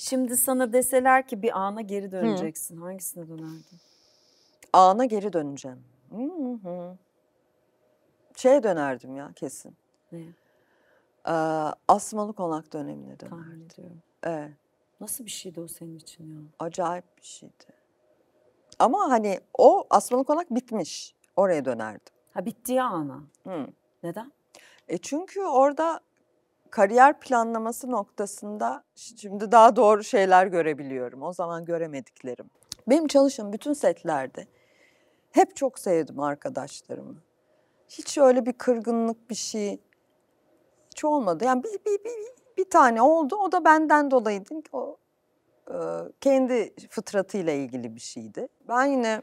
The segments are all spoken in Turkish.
Şimdi sana deseler ki bir ana geri döneceksin. Hı. Hangisine dönerdin? Ana geri döneceğim. Hı hı. Şeye dönerdim ya kesin. Ne? Ee, Asmalı Konak dönemine dönerdim. Tahmin ediyorum. Evet. Nasıl bir şeydi o senin için ya? Acayip bir şeydi. Ama hani o Asmalı Konak bitmiş. Oraya dönerdim. Ha bittiği ana. Hı. Neden? E çünkü orada kariyer planlaması noktasında şimdi daha doğru şeyler görebiliyorum. O zaman göremediklerim. Benim çalışım bütün setlerde hep çok sevdim arkadaşlarımı. Hiç öyle bir kırgınlık bir şey hiç olmadı. Yani bir, bir, bir, bir tane oldu. O da benden dolayıydı. o e, kendi fıtratıyla ilgili bir şeydi. Ben yine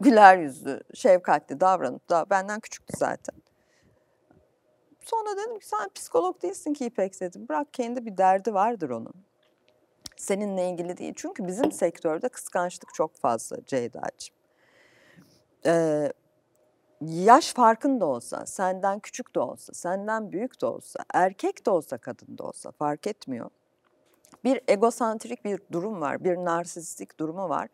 güler yüzlü, şefkatli davranıp da benden küçüktü zaten. Sonra dedim ki sen psikolog değilsin ki İpek dedim. Bırak kendi bir derdi vardır onun. Seninle ilgili değil. Çünkü bizim sektörde kıskançlık çok fazla Ceyda'cığım. Ee, yaş farkın da olsa, senden küçük de olsa, senden büyük de olsa, erkek de olsa, kadın da olsa fark etmiyor. Bir egosantrik bir durum var, bir narsistik durumu var.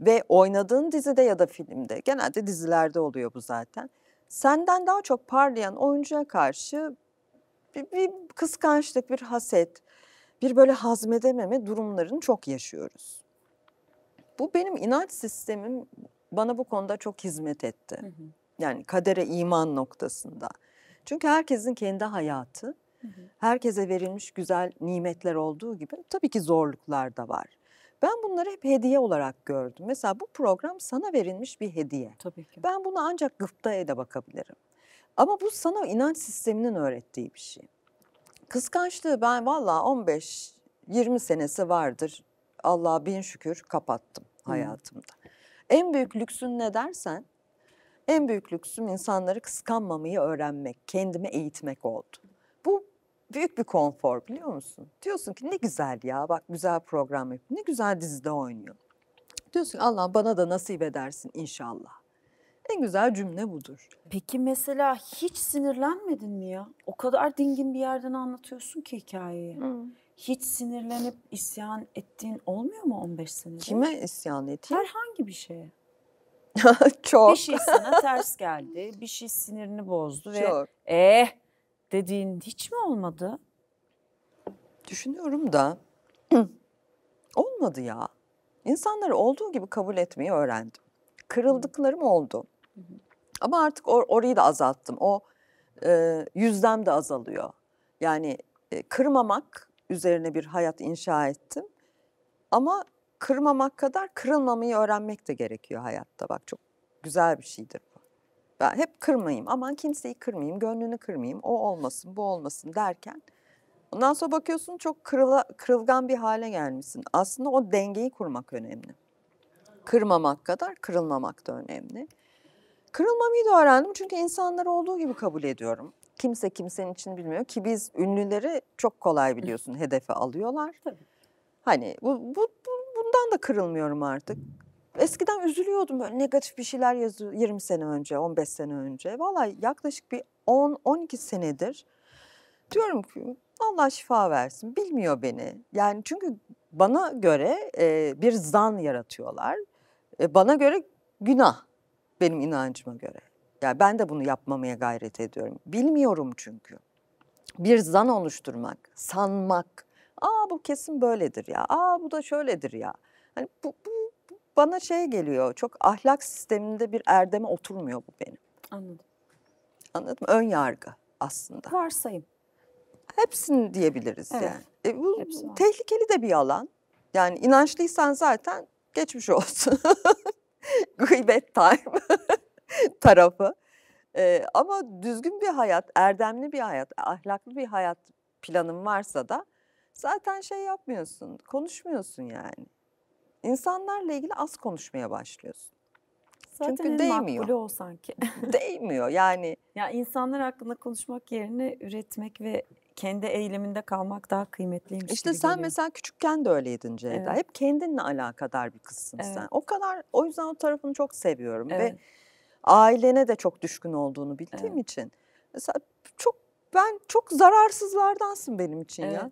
Ve oynadığın dizide ya da filmde, genelde dizilerde oluyor bu zaten senden daha çok parlayan oyuncuya karşı bir, bir kıskançlık, bir haset, bir böyle hazmedememe durumlarını çok yaşıyoruz. Bu benim inanç sistemim bana bu konuda çok hizmet etti. Yani kadere iman noktasında. Çünkü herkesin kendi hayatı, herkese verilmiş güzel nimetler olduğu gibi tabii ki zorluklar da var. Ben bunları hep hediye olarak gördüm. Mesela bu program sana verilmiş bir hediye. Tabii ki. Ben bunu ancak gıpta ede bakabilirim. Ama bu sana inanç sisteminin öğrettiği bir şey. Kıskançlığı ben valla 15-20 senesi vardır. Allah'a bin şükür kapattım hayatımda. Hmm. En büyük lüksün ne dersen en büyük lüksüm insanları kıskanmamayı öğrenmek, kendimi eğitmek oldu büyük bir konfor biliyor musun? Diyorsun ki ne güzel ya bak güzel program yapıyor. Ne güzel dizide oynuyor. Diyorsun ki Allah bana da nasip edersin inşallah. En güzel cümle budur. Peki mesela hiç sinirlenmedin mi ya? O kadar dingin bir yerden anlatıyorsun ki hikayeyi. Hı. Hiç sinirlenip isyan ettiğin olmuyor mu 15 senede? Kime isyan ettiğin? Herhangi bir şeye. Çok. Bir şey sana ters geldi, bir şey sinirini bozdu Çok. ve eh dediğin hiç mi olmadı? Düşünüyorum da olmadı ya. İnsanları olduğu gibi kabul etmeyi öğrendim. Kırıldıklarım oldu. Ama artık or orayı da azalttım. O e, yüzlem de azalıyor. Yani e, kırmamak üzerine bir hayat inşa ettim. Ama kırmamak kadar kırılmamayı öğrenmek de gerekiyor hayatta. Bak çok güzel bir şeydir. Ben hep kırmayayım, aman kimseyi kırmayayım, gönlünü kırmayayım, o olmasın, bu olmasın derken. Ondan sonra bakıyorsun çok kırıla, kırılgan bir hale gelmişsin. Aslında o dengeyi kurmak önemli. Kırmamak kadar kırılmamak da önemli. Kırılmamayı da öğrendim çünkü insanları olduğu gibi kabul ediyorum. Kimse kimsenin için bilmiyor ki biz ünlüleri çok kolay biliyorsun hedefe alıyorlar. Tabii. Hani bu, bu, bu bundan da kırılmıyorum artık. Eskiden üzülüyordum böyle negatif bir şeyler yazıyor 20 sene önce, 15 sene önce. Valla yaklaşık bir 10-12 senedir diyorum ki Allah şifa versin bilmiyor beni. Yani çünkü bana göre e, bir zan yaratıyorlar. E, bana göre günah benim inancıma göre. Yani ben de bunu yapmamaya gayret ediyorum. Bilmiyorum çünkü. Bir zan oluşturmak, sanmak. Aa bu kesin böyledir ya. Aa bu da şöyledir ya. Hani bu, bu bana şey geliyor, çok ahlak sisteminde bir erdeme oturmuyor bu benim. Anladım. anladım Ön yargı aslında. Varsayım. Hepsini diyebiliriz evet. yani. E, bu tehlikeli de bir alan. Yani inançlıysan zaten geçmiş olsun. Gıybet time tarafı. E, ama düzgün bir hayat, erdemli bir hayat, ahlaklı bir hayat planın varsa da zaten şey yapmıyorsun, konuşmuyorsun yani insanlarla ilgili az konuşmaya başlıyorsun. Zaten Çünkü değmiyor. Makbulü o sanki. değmiyor yani. Ya insanlar hakkında konuşmak yerine üretmek ve kendi eyleminde kalmak daha kıymetliymiş İşte sen geliyor. mesela küçükken de öyleydin Ceyda. Evet. Hep kendinle alakadar bir kızsın evet. sen. O kadar o yüzden o tarafını çok seviyorum evet. ve ailene de çok düşkün olduğunu bildiğim evet. için. Mesela çok ben çok zararsızlardansın benim için evet. ya.